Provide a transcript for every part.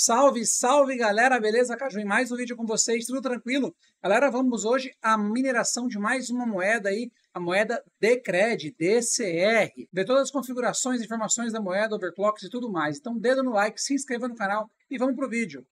Salve, salve galera, beleza? Caju, em mais um vídeo com vocês, tudo tranquilo? Galera, vamos hoje à mineração de mais uma moeda aí, a moeda Decred, DCR. Ver todas as configurações, informações da moeda, overclocks e tudo mais. Então, dedo no like, se inscreva no canal e vamos pro vídeo.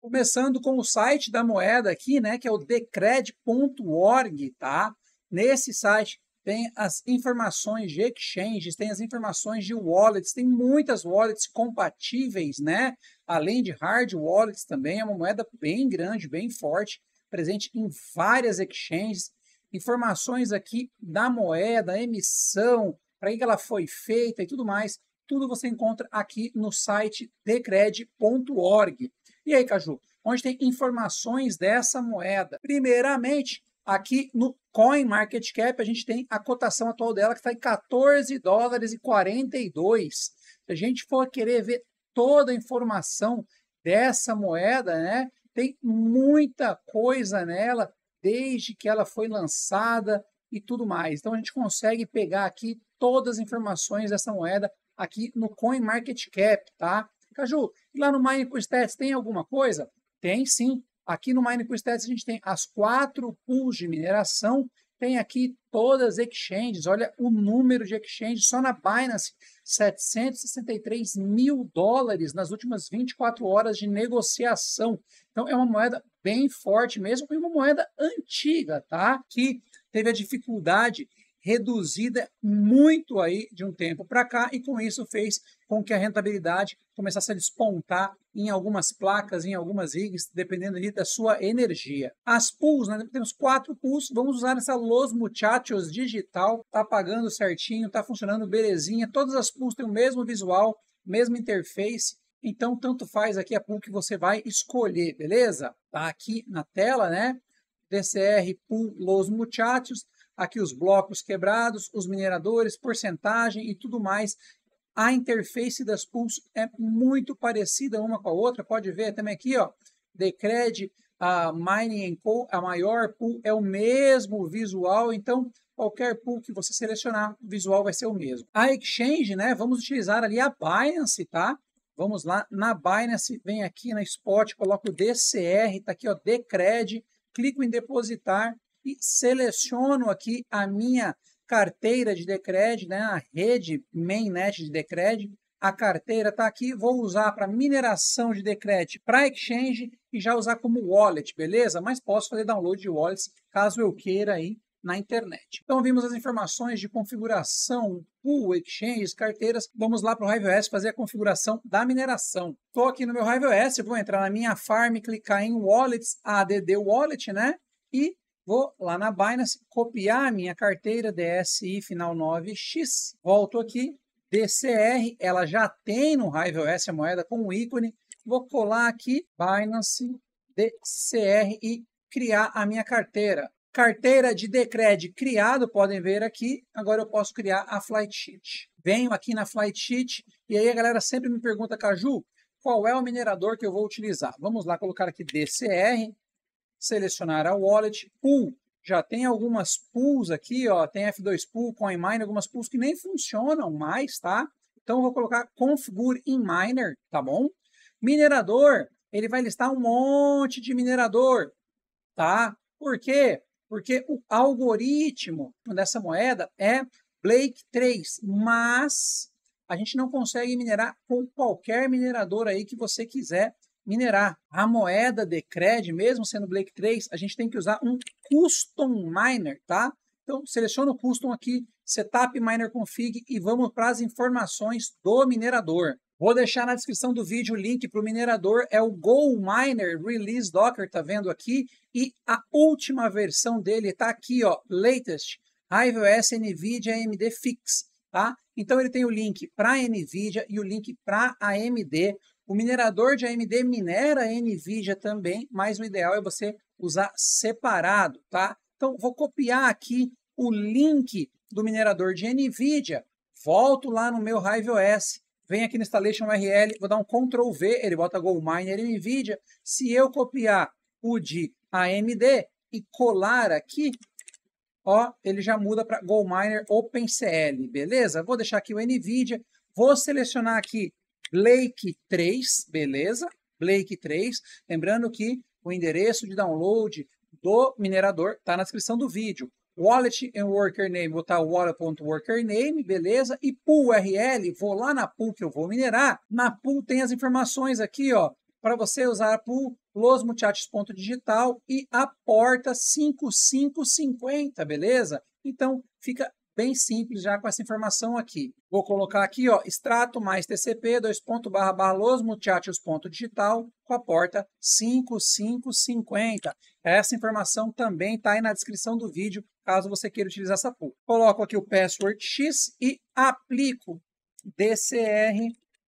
Começando com o site da moeda aqui, né, que é o decred.org, tá? Nesse site tem as informações de exchanges, tem as informações de wallets, tem muitas wallets compatíveis, né? Além de hard wallets também, é uma moeda bem grande, bem forte, presente em várias exchanges. Informações aqui da moeda, emissão, para que ela foi feita e tudo mais, tudo você encontra aqui no site decred.org. E aí, Caju, onde tem informações dessa moeda? Primeiramente, aqui no Coin Market Cap, a gente tem a cotação atual dela que está em 14 dólares e 42. Se a gente for querer ver toda a informação dessa moeda, né? Tem muita coisa nela desde que ela foi lançada e tudo mais. Então a gente consegue pegar aqui todas as informações dessa moeda aqui no Coin Market Cap, tá? Caju, e lá no Mineco tem alguma coisa? Tem sim. Aqui no Mining Stats a gente tem as quatro pools de mineração, tem aqui todas as exchanges, olha o número de exchanges só na Binance, 763 mil dólares nas últimas 24 horas de negociação. Então é uma moeda bem forte mesmo e uma moeda antiga, tá? Que teve a dificuldade reduzida muito aí de um tempo para cá e com isso fez com que a rentabilidade começasse a despontar em algumas placas, em algumas rigs, dependendo ali da sua energia. As pools, nós né? temos quatro pools, vamos usar essa Los Muchachos digital, tá pagando certinho, tá funcionando belezinha, todas as pools têm o mesmo visual, mesma interface, então tanto faz aqui é a pool que você vai escolher, beleza? Tá aqui na tela, né? DCR Pool Los Muchachos, aqui os blocos quebrados, os mineradores, porcentagem e tudo mais. A interface das pools é muito parecida uma com a outra, pode ver também aqui, ó, Decred, a Mining Co, a maior pool é o mesmo visual, então qualquer pool que você selecionar, o visual vai ser o mesmo. A Exchange, né, vamos utilizar ali a Binance, tá? Vamos lá, na Binance, vem aqui na Spot, coloco o DCR, tá aqui, ó, Decred, clico em depositar, e seleciono aqui a minha carteira de Decred, né, a rede mainnet de Decred. A carteira está aqui, vou usar para mineração de Decred para Exchange e já usar como wallet, beleza? Mas posso fazer download de wallets caso eu queira aí na internet. Então vimos as informações de configuração, pool, exchanges, carteiras. Vamos lá para o HiveOS fazer a configuração da mineração. Estou aqui no meu HiveOS, vou entrar na minha farm, clicar em Wallets, ADD Wallet, né? E Vou lá na Binance, copiar a minha carteira DSI final 9X, volto aqui, DCR, ela já tem no Rival S a moeda com o ícone, vou colar aqui Binance DCR e criar a minha carteira. Carteira de Decred criado, podem ver aqui. Agora eu posso criar a Flight Sheet. Venho aqui na Flight Sheet e aí a galera sempre me pergunta, Caju, qual é o minerador que eu vou utilizar? Vamos lá colocar aqui DCR, selecionar a wallet, pool. Já tem algumas pools aqui, ó, tem F2 Pool, CoinMiner, algumas pools que nem funcionam mais, tá? Então eu vou colocar configure in miner, tá bom? Minerador, ele vai listar um monte de minerador, tá? Por quê? Porque o algoritmo dessa moeda é Blake 3, mas a gente não consegue minerar com qualquer minerador aí que você quiser minerar. A moeda de CRED, mesmo sendo Blake 3, a gente tem que usar um custom miner, tá? Então, seleciona o custom aqui, setup miner config e vamos para as informações do minerador. Vou deixar na descrição do vídeo o link para o minerador, é o Go Miner Release Docker, tá vendo aqui? E a última versão dele tá aqui, ó, latest, iOS NVIDIA AMD Fix, tá? Então ele tem o link para a NVIDIA e o link para a AMD. O minerador de AMD minera NVIDIA também, mas o ideal é você usar separado, tá? Então, vou copiar aqui o link do minerador de NVIDIA, volto lá no meu Hive OS, venho aqui no Installation URL, vou dar um Ctrl V, ele bota GoMiner NVIDIA. Se eu copiar o de AMD e colar aqui, ó, ele já muda para GoMiner OpenCL, beleza? Vou deixar aqui o NVIDIA, vou selecionar aqui Blake 3, beleza? Blake 3. Lembrando que o endereço de download do minerador está na descrição do vídeo. Wallet and worker name, botar wallet.worker name, beleza? E pool URL, vou lá na pool que eu vou minerar. Na pool tem as informações aqui, ó, para você usar a pool losmuchachos.digital e a porta 5550, beleza? Então fica bem simples já com essa informação aqui. Vou colocar aqui, ó, extrato mais TCP, dois ponto barra barra los multiatios ponto digital com a porta 5550. Essa informação também está aí na descrição do vídeo, caso você queira utilizar essa pool. Coloco aqui o password X e aplico DCR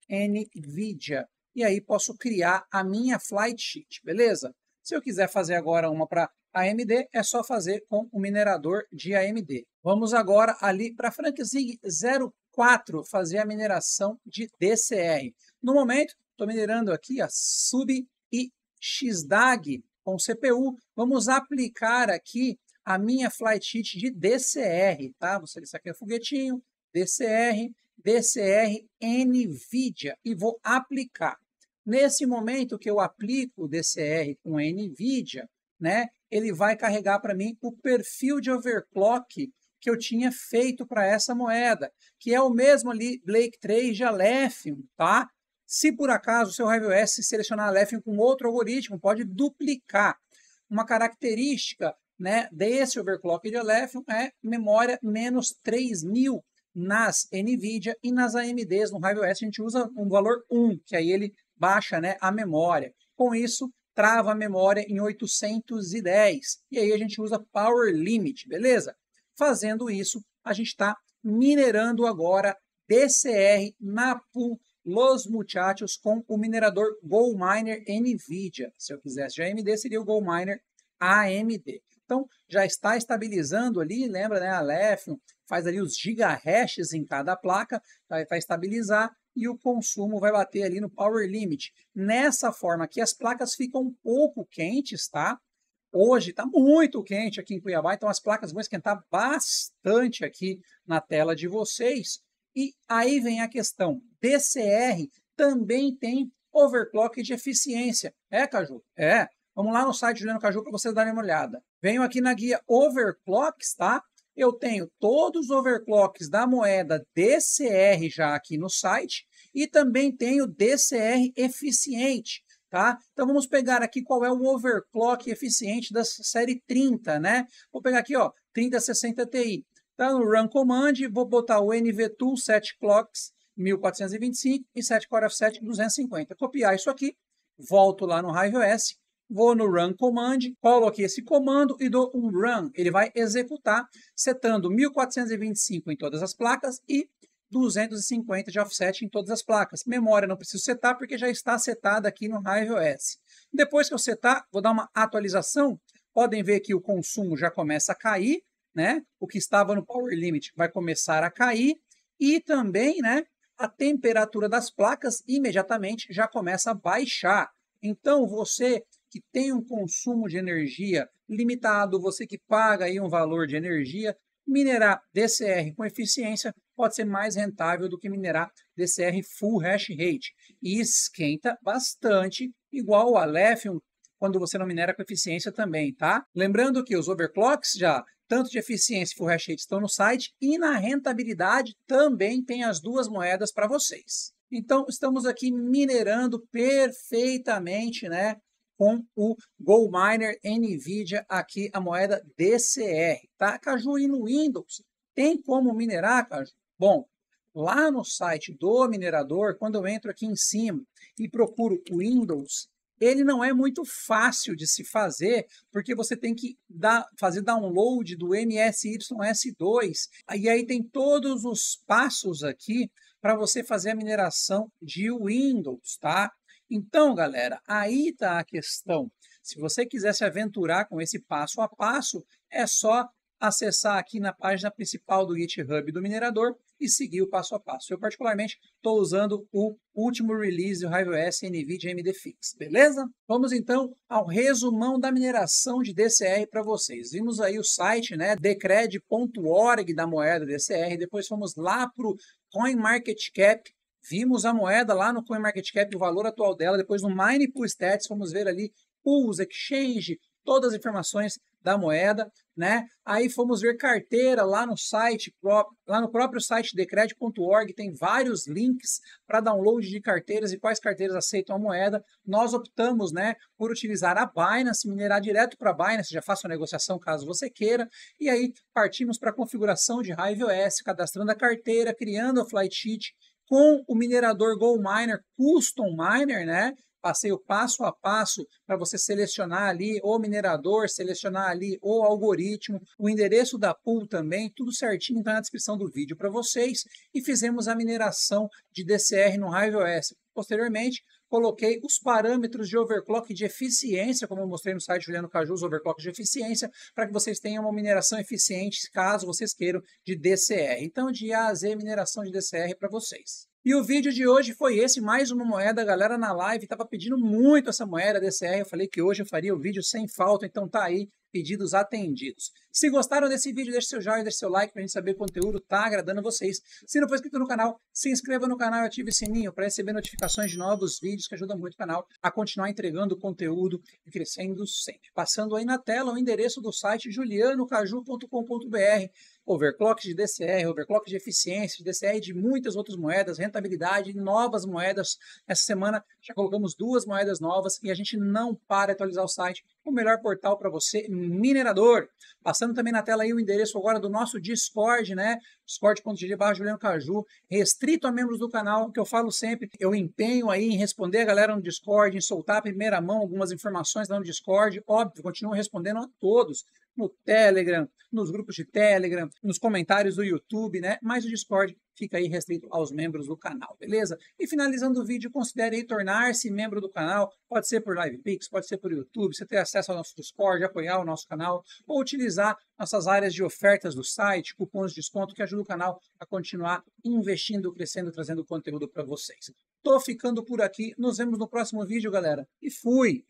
NVIDIA. E aí posso criar a minha flight sheet, beleza? Se eu quiser fazer agora uma para AMD é só fazer com o minerador de AMD. Vamos agora ali para a FrankZig 04 fazer a mineração de DCR. No momento, estou minerando aqui a SUB e XDAG com CPU. Vamos aplicar aqui a minha flight sheet de DCR, tá? Você isso aqui é foguetinho, DCR, DCR NVIDIA e vou aplicar. Nesse momento que eu aplico o DCR com NVIDIA, né? Ele vai carregar para mim o perfil de overclock que eu tinha feito para essa moeda, que é o mesmo ali Blake 3 de Alephium, tá? Se por acaso o seu RivalS selecionar Alephium com outro algoritmo, pode duplicar. Uma característica né, desse overclock de Alephium é memória menos 3000 nas NVIDIA e nas AMDs. No RivalS a gente usa um valor 1, que aí ele baixa né, a memória. Com isso, trava a memória em 810. E aí a gente usa power limit, beleza? Fazendo isso, a gente está minerando agora DCR na pool Los Muchachos com o minerador GoldMiner NVIDIA. Se eu quisesse de AMD, seria o GoldMiner AMD. Então, já está estabilizando ali, lembra, né? A Lefion faz ali os gigahashes em cada placa, tá? vai estabilizar e o consumo vai bater ali no power limit. Nessa forma aqui, as placas ficam um pouco quentes, tá? Hoje está muito quente aqui em Cuiabá, então as placas vão esquentar bastante aqui na tela de vocês. E aí vem a questão, DCR também tem overclock de eficiência. É, Caju? É. Vamos lá no site do Juliano Caju para vocês darem uma olhada. Venho aqui na guia Overclocks, tá? eu tenho todos os overclocks da moeda DCR já aqui no site e também tenho DCR eficiente, tá? Então vamos pegar aqui qual é o overclock eficiente da série 30, né? Vou pegar aqui, ó, 3060 Ti. Tá no run command, vou botar o NVTool 7 clocks 1425 e 7 core offset 250. Copiar isso aqui, volto lá no RiveOS, vou no run command, colo aqui esse comando e dou um run. Ele vai executar setando 1425 em todas as placas e 250 de offset em todas as placas. Memória não preciso setar porque já está setada aqui no OS. Depois que eu setar, vou dar uma atualização. Podem ver que o consumo já começa a cair, né? O que estava no power limit vai começar a cair e também, né, a temperatura das placas imediatamente já começa a baixar. Então você que tem um consumo de energia limitado, você que paga aí um valor de energia, minerar DCR com eficiência pode ser mais rentável do que minerar DCR full hash rate. E esquenta bastante, igual o Alephium, quando você não minera com eficiência também, tá? Lembrando que os overclocks já, tanto de eficiência e full hash rate, estão no site e na rentabilidade também tem as duas moedas para vocês. Então, estamos aqui minerando perfeitamente, né? com o Miner NVIDIA aqui, a moeda DCR, tá? Caju, e no Windows, tem como minerar, Caju? Bom, lá no site do minerador, quando eu entro aqui em cima e procuro Windows, ele não é muito fácil de se fazer, porque você tem que dar, fazer download do MSYS2. E aí tem todos os passos aqui para você fazer a mineração de Windows, tá? Então, galera, aí está a questão. Se você quiser se aventurar com esse passo a passo, é só acessar aqui na página principal do GitHub do minerador e seguir o passo a passo. Eu, particularmente, estou usando o último release do HiveOS NVIDIA MDFix, beleza? Vamos, então, ao resumão da mineração de DCR para vocês. Vimos aí o site, né, decred.org da moeda DCR, depois fomos lá para o CoinMarketCap, Vimos a moeda lá no CoinMarketCap, o valor atual dela, depois no Mine Pool Stats, vamos ver ali pools, exchange, todas as informações da moeda, né? Aí fomos ver carteira lá no site próprio, lá no próprio site decred.org, tem vários links para download de carteiras e quais carteiras aceitam a moeda. Nós optamos, né, por utilizar a Binance, minerar direto para a Binance, já faça a negociação caso você queira, e aí partimos para a configuração de Hive OS, cadastrando a carteira, criando a flight sheet com o minerador Gold Miner, Custom Miner, né? Passei o passo a passo para você selecionar ali o minerador, selecionar ali o algoritmo, o endereço da pool também, tudo certinho está na descrição do vídeo para vocês. E fizemos a mineração de DCR no HiveOS. Posteriormente, coloquei os parâmetros de overclock de eficiência, como eu mostrei no site Juliano Cajus, overclock de eficiência, para que vocês tenham uma mineração eficiente, caso vocês queiram, de DCR. Então, de A a Z, mineração de DCR para vocês. E o vídeo de hoje foi esse, mais uma moeda. A galera na live estava pedindo muito essa moeda DCR. Eu falei que hoje eu faria o vídeo sem falta, então tá aí, pedidos atendidos. Se gostaram desse vídeo, deixe seu joinha, deixe seu like para a gente saber que o conteúdo tá agradando vocês. Se não for inscrito no canal, se inscreva no canal e ative o sininho para receber notificações de novos vídeos que ajudam muito o canal a continuar entregando conteúdo e crescendo sempre. Passando aí na tela o endereço do site julianocaju.com.br overclock de DCR, overclock de eficiência, de DCR de muitas outras moedas, rentabilidade, novas moedas. Essa semana já colocamos duas moedas novas e a gente não para de atualizar o site. É o melhor portal para você, minerador. Passando também na tela aí o endereço agora do nosso Discord, né? Discord.gg barra Juliano Caju, restrito a membros do canal, que eu falo sempre. Eu empenho aí em responder a galera no Discord, em soltar a primeira mão algumas informações lá no Discord. Óbvio, continuo respondendo a todos no Telegram, nos grupos de Telegram, nos comentários do YouTube, né? Mas o Discord fica aí restrito aos membros do canal, beleza? E finalizando o vídeo, considere aí tornar-se membro do canal, pode ser por LivePix, pode ser por YouTube, você ter acesso ao nosso Discord, apoiar o nosso canal, ou utilizar nossas áreas de ofertas do site, cupons de desconto, que ajuda o canal a continuar investindo, crescendo, trazendo conteúdo para vocês. Tô ficando por aqui, nos vemos no próximo vídeo, galera, e fui!